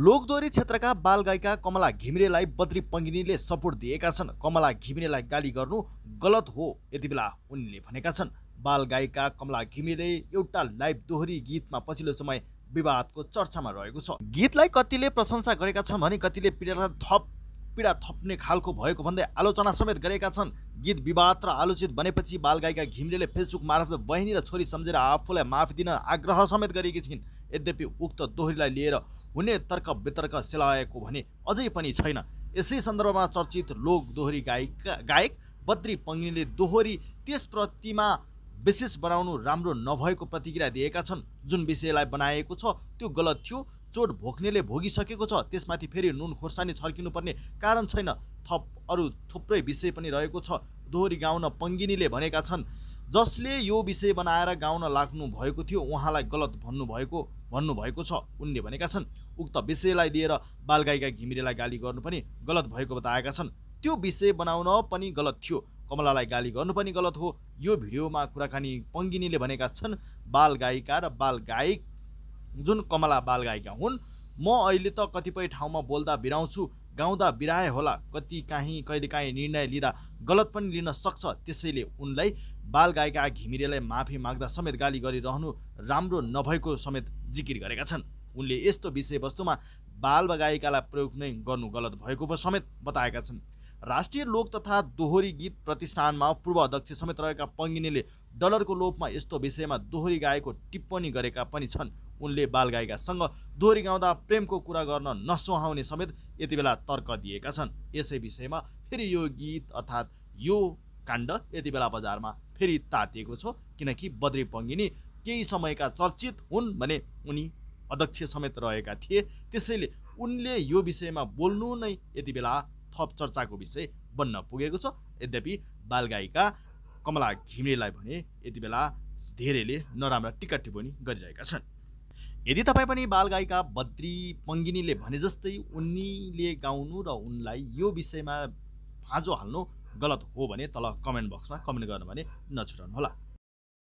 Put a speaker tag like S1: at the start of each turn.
S1: लोकदोरी क्षेत्रका बालगायिका कमला घिमिरेलाई बद्री पङ्गिनीले सपोर्ट दिएका छन् कमला घिमिरेलाई गाली गर्नु गलत हो यति बेला उनले भनेका छन् बालगायिका कमला घिमिरेले एउटा लाइभ दोहोरी गीतमा पछिल्लो समय विवादको चर्चामा रहेको छ गीतलाई कतिले प्रशंसा गरेका छन् भने कतिले पीडा थप पीडा थप्ने खालको भएको भन्दै आलोचना समेत गरेका छन् गीत विवाद र आलोचित बनेपछि बालगायिका घिमिरेले फेसबुक मार्फत बहिनी र छोरी सम्झेर आफूलाई माफी दिन आग्रह समेत गरेकी छिन् यद्यपि उक्त दोहोरीलाई लिएर हुने तर्क वितर्क सेलाएको भने अझै पनि छैन यसै सन्दर्भमा चर्चित लोक दोहोरी गायिका गायक बद्री पङ्गिनीले दोहोरी त्यस प्रतिमा विशेष बनाउनु राम्रो नभएको प्रतिक्रिया दिएका छन् जुन विषयलाई बनाएको छ त्यो गलत थियो चोट भोक्नेले भोगिसकेको छ त्यसमाथि फेरि नुन खोर्सानी छर्किनुपर्ने कारण छैन थप अरू थुप्रै विषय पनि रहेको छ दोहोरी गाउन पङ्गिनीले भनेका छन् जसले यो विषय बनाएर गाउन लाग्नु भएको थियो उहाँलाई गलत भन्नुभएको भन्नुभएको छ उनले भनेका छन् उक्त विषयलाई लिएर बालगायिका घिमिरेलाई गाली गर्नु पनि गलत भएको बताएका छन् त्यो विषय बनाउन पनि गलत थियो कमलालाई गाली गर्नु पनि गलत हो यो भिडियोमा कुराकानी पङ्गिनीले भनेका छन् बाल गायिका र बाल बालगायक जुन कमला बाल गायिका हुन् म अहिले त कतिपय ठाउँमा बोल्दा बिराउँछु गाउँदा बिराए होला कति काहीँ कहिलेकाहीँ निर्णय लिँदा गलत पनि लिन सक्छ त्यसैले उनलाई बाल गायिका घिमिरेलाई माफी माग्दा समेत गाली गरिरहनु राम्रो नभएको समेत जिकिर गरेका छन् उनले यस्तो विषयवस्तुमा बाल गायिकालाई प्रयोग नै गर्नु गलत भएको समेत बताएका छन् राष्ट्रिय लोक तथा दोहोरी गीत प्रतिष्ठानमा पूर्व अध्यक्ष समेत रहेका पङ्गिनीले डलरको लोपमा यस्तो विषयमा दोहोरी गाएको टिप्पणी गरेका पनि छन् उनले बालगायिकासँग दोहोरी गाउँदा प्रेमको कुरा गर्न नसुहाउने समेत यति बेला तर्क दिएका छन् यसै विषयमा फेरि यो गीत अर्थात् यो काण्ड यति बेला बजारमा फेरि तातिएको छ किनकि बद्री पङ्गिनी केही समयका चर्चित हुन् भने उनी अध्यक्ष समेत रहेका थिए त्यसैले उनले यो विषयमा बोल्नु नै यति बेला थप चर्चाको विषय बन्न पुगेको छ यद्यपि बालगायिका कमला घिमिरेलाई भने यति बेला धेरैले नराम्रा टिका टिप्पणी गरिरहेका छन् यदि तपाईँ पनि बालगायिका बद्री पङ्गिनीले भने जस्तै उनीले गाउनु र उनलाई यो विषयमा भाँजो हाल्नु गलत हो भने तल कमेन्ट बक्समा कमेन्ट गर्नु भने होला।